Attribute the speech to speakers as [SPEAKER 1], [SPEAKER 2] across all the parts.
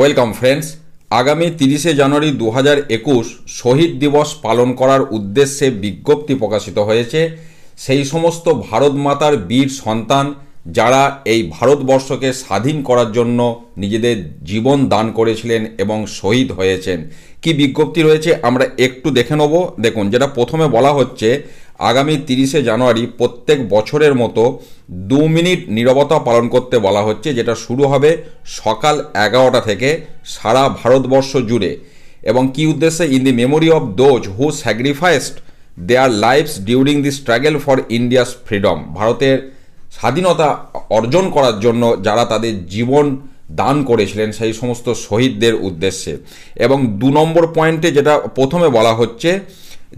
[SPEAKER 1] welcome friends আগামী তিরিশে জানুয়ারি দু হাজার একুশ শহীদ দিবস পালন করার উদ্দেশ্যে বিজ্ঞপ্তি প্রকাশিত হয়েছে সেই সমস্ত ভারত মাতার বীর সন্তান যারা এই ভারতবর্ষকে স্বাধীন করার জন্য নিজেদের জীবন দান করেছিলেন এবং শহীদ হয়েছেন কি বিজ্ঞপ্তি রয়েছে আমরা একটু দেখে নেব দেখুন যেটা প্রথমে বলা হচ্ছে আগামী তিরিশে জানুয়ারি প্রত্যেক বছরের মতো দু মিনিট নিরবতা পালন করতে বলা হচ্ছে যেটা শুরু হবে সকাল এগারোটা থেকে সারা ভারতবর্ষ জুড়ে এবং কি উদ্দেশ্যে in the memory of those who sacrificed their lives during the struggle for India's freedom ভারতের স্বাধীনতা অর্জন করার জন্য যারা তাদের জীবন দান করেছিলেন সেই সমস্ত শহীদদের উদ্দেশ্যে এবং দু নম্বর পয়েন্টে যেটা প্রথমে বলা হচ্ছে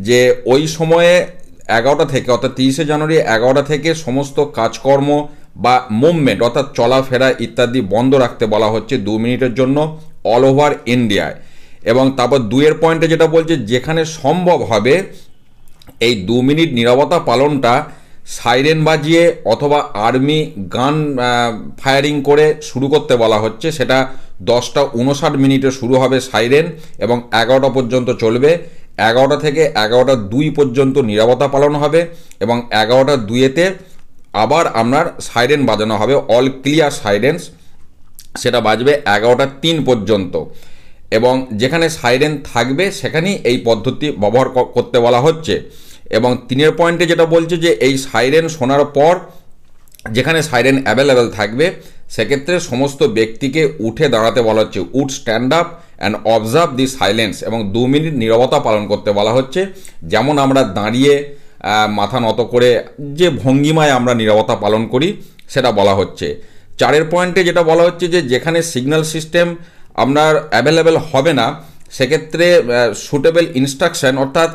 [SPEAKER 1] যে ওই সময়ে এগারোটা থেকে অর্থাৎ তিরিশে জানুয়ারি এগারোটা থেকে সমস্ত কাজকর্ম বা মুভমেন্ট অর্থাৎ চলাফেরা ইত্যাদি বন্ধ রাখতে বলা হচ্ছে দু মিনিটের জন্য অল ওভার ইন্ডিয়ায় এবং তারপর দুয়ের পয়েন্টে যেটা বলছে যেখানে সম্ভব হবে এই দু মিনিট নিরাপত্তা পালনটা সাইরেন বাজিয়ে অথবা আর্মি গান ফায়ারিং করে শুরু করতে বলা হচ্ছে সেটা দশটা উনষাট মিনিটে শুরু হবে সাইরেন এবং এগারোটা পর্যন্ত চলবে এগারোটা থেকে এগারোটা দুই পর্যন্ত নিরাপত্তা পালন হবে এবং এগারোটা দুইয়েতে আবার আপনার সাইরেন বাজানো হবে অল ক্লিয়ার সাইরেন্স সেটা বাজবে এগারোটা তিন পর্যন্ত এবং যেখানে সাইরেন থাকবে সেখানেই এই পদ্ধতি ব্যবহার করতে বলা হচ্ছে এবং তিনের পয়েন্টে যেটা বলছে যে এই সাইরেন শোনার পর যেখানে সাইরেন অ্যাভেলেবেল থাকবে সেক্ষেত্রে সমস্ত ব্যক্তিকে উঠে দাঁড়াতে বলা হচ্ছে উঠ stand up and observe this silence এবং দু মিনিট নিরবতা পালন করতে বলা হচ্ছে যেমন আমরা দাঁড়িয়ে মাথা নত করে যে ভঙ্গিমায় আমরা নিরবতা পালন করি সেটা বলা হচ্ছে চারের পয়েন্টে যেটা বলা হচ্ছে যে যেখানে সিগন্যাল সিস্টেম আপনার অ্যাভেলেবেল হবে না সেক্ষেত্রে সুটেবল ইনস্ট্রাকশন অর্থাৎ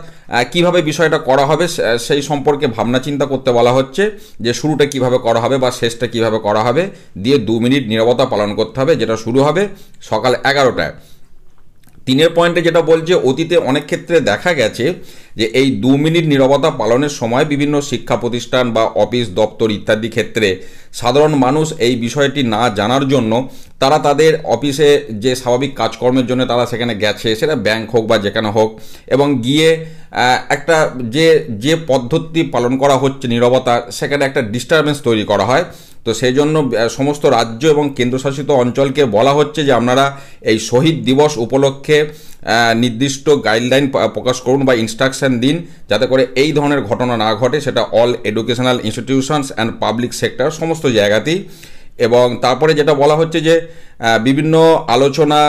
[SPEAKER 1] কিভাবে বিষয়টা করা হবে সেই সম্পর্কে ভাবনা চিন্তা করতে বলা হচ্ছে যে শুরুটা কিভাবে করা হবে বা শেষটা কিভাবে করা হবে দিয়ে দু মিনিট নিরবতা পালন করতে হবে যেটা শুরু হবে সকাল এগারোটায় তিনের পয়েন্টে যেটা বলছে অতীতে অনেক ক্ষেত্রে দেখা গেছে যে এই দু মিনিট নিরবতা পালনের সময় বিভিন্ন শিক্ষা প্রতিষ্ঠান বা অফিস দপ্তর ইত্যাদি ক্ষেত্রে সাধারণ মানুষ এই বিষয়টি না জানার জন্য তারা তাদের অফিসে যে স্বাভাবিক কাজকর্মের জন্য তারা সেখানে গেছে সেটা ব্যাংক হোক বা যেখানে হোক এবং গিয়ে একটা যে যে পদ্ধতি পালন করা হচ্ছে নিরবতা সেখানে একটা ডিস্টারবেন্স তৈরি করা হয় তো সেই জন্য সমস্ত রাজ্য এবং কেন্দ্রশাসিত অঞ্চলকে বলা হচ্ছে যে আপনারা এই শহীদ দিবস উপলক্ষে নির্দিষ্ট গাইডলাইন প্রকাশ করুন বা ইনস্ট্রাকশান দিন যাতে করে এই ধরনের ঘটনা না ঘটে সেটা all educational institutions and public sector সমস্ত জায়গাতেই এবং তারপরে যেটা বলা হচ্ছে যে বিভিন্ন আলোচনা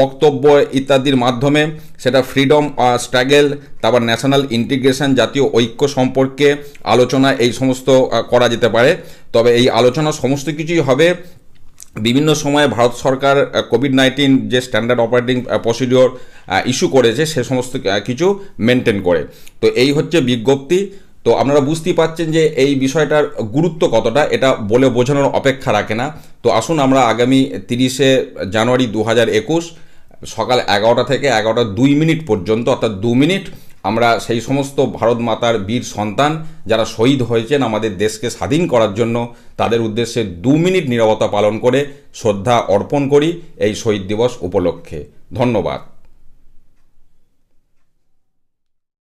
[SPEAKER 1] বক্তব্য ইত্যাদির মাধ্যমে সেটা ফ্রিডম স্ট্রাগেল তারপর ন্যাশনাল ইন্টিগ্রেশন জাতীয় ঐক্য সম্পর্কে আলোচনা এই সমস্ত করা যেতে পারে তবে এই আলোচনা সমস্ত কিছুই হবে বিভিন্ন সময়ে ভারত সরকার কোভিড নাইন্টিন যে স্ট্যান্ডার্ড অপারেটিং প্রসিডিওর ইস্যু করেছে সে সমস্ত কিছু মেনটেন করে তো এই হচ্ছে বিজ্ঞপ্তি তো আপনারা বুঝতেই পাচ্ছেন যে এই বিষয়টার গুরুত্ব কতটা এটা বলে বোঝানোর অপেক্ষা রাখে না তো আসুন আমরা আগামী তিরিশে জানুয়ারি দু সকাল এগারোটা থেকে এগারোটা দুই মিনিট পর্যন্ত অর্থাৎ দু মিনিট আমরা সেই সমস্ত ভারত মাতার বীর সন্তান যারা শহীদ হয়েছেন আমাদের দেশকে স্বাধীন করার জন্য তাদের উদ্দেশ্যে দু মিনিট নিরবতা পালন করে শ্রদ্ধা অর্পণ করি এই শহীদ দিবস উপলক্ষে ধন্যবাদ